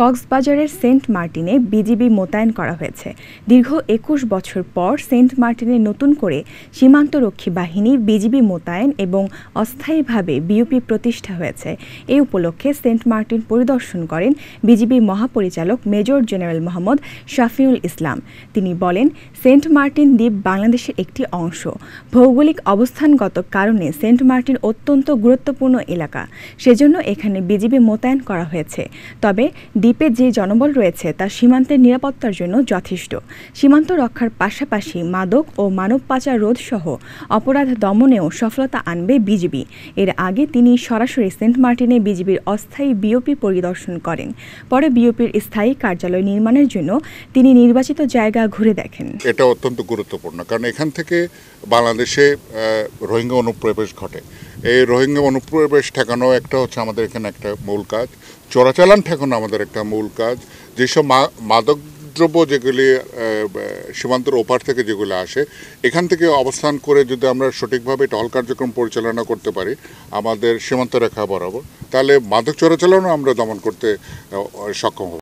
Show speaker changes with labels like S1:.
S1: কক্সবাজারের সেন্ট মার্টিনে বিজিবি মোতায়েন করা হয়েছে দীর্ঘ একুশ বছর পর সেন্ট মার্টিনে নতুন করে সীমান্তরক্ষী বাহিনী বিজিবি মোতায়েন এবং অস্থায়ীভাবে বিউপি প্রতিষ্ঠা হয়েছে এ উপলক্ষে সেন্ট মার্টিন পরিদর্শন করেন বিজিবি মহাপরিচালক মেজর জেনারেল মোহাম্মদ শাফিউল ইসলাম তিনি বলেন সেন্ট মার্টিন দ্বীপ বাংলাদেশের একটি অংশ ভৌগোলিক অবস্থানগত কারণে সেন্ট মার্টিন অত্যন্ত গুরুত্বপূর্ণ এলাকা সেজন্য এখানে বিজিবি মোতায়েন করা হয়েছে তবে দ্বীপ দ্বীপে যে জনবল রয়েছে তা সীমান্তের নিরাপত্তার জন্য যথেষ্ট সীমান্ত রক্ষার পাশাপাশি মাদক ও মানব পাচার রোধ সহ অপরাধ দমনেও সফলতা আনবে বিজিবি এর আগে তিনি সরাসরি সেন্ট মার্টিনে বিজিবির অস্থায়ী বিওপি পরিদর্শন করেন পরে বিওপির স্থায়ী কার্যালয় নির্মাণের জন্য তিনি নির্বাচিত জায়গা ঘুরে দেখেন
S2: এটা অত্যন্ত গুরুত্বপূর্ণ কারণ এখান থেকে বাংলাদেশে রোহিঙ্গা অনুপ্রবেশ ঘটে এই রোহিঙ্গা অনুপ্রবেশ ঠেকানো একটা হচ্ছে আমাদের এখানে একটা মূল কাজ চোরাচালান ঠেকানো আমাদের একটা মূল কাজ যেসব মাদক দ্রব্য যেগুলি সীমান্তর ওপার থেকে যেগুলো আসে এখান থেকে অবস্থান করে যদি আমরা সঠিকভাবে টহল কার্যক্রম পরিচালনা করতে পারি আমাদের সীমান্ত রেখা বরাবর তাহলে মাদক চোরাচালানও আমরা দমন করতে সক্ষম হব